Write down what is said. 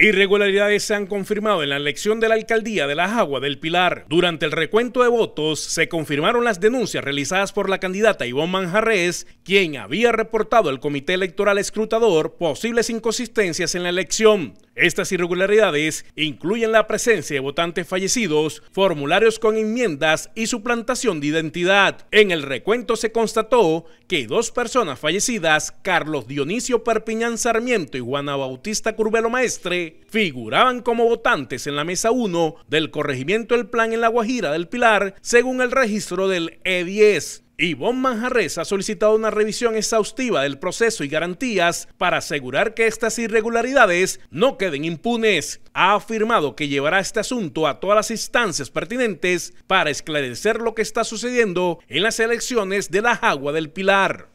Irregularidades se han confirmado en la elección de la alcaldía de La Aguas del Pilar. Durante el recuento de votos se confirmaron las denuncias realizadas por la candidata Ivonne Manjarres, quien había reportado al comité electoral escrutador posibles inconsistencias en la elección. Estas irregularidades incluyen la presencia de votantes fallecidos, formularios con enmiendas y suplantación de identidad. En el recuento se constató que dos personas fallecidas, Carlos Dionisio Perpiñán Sarmiento y Juana Bautista Curbelo Maestre, figuraban como votantes en la mesa 1 del corregimiento del Plan en La Guajira del Pilar, según el registro del E10. Ivonne Manjarres ha solicitado una revisión exhaustiva del proceso y garantías para asegurar que estas irregularidades no queden impunes. Ha afirmado que llevará este asunto a todas las instancias pertinentes para esclarecer lo que está sucediendo en las elecciones de la agua del Pilar.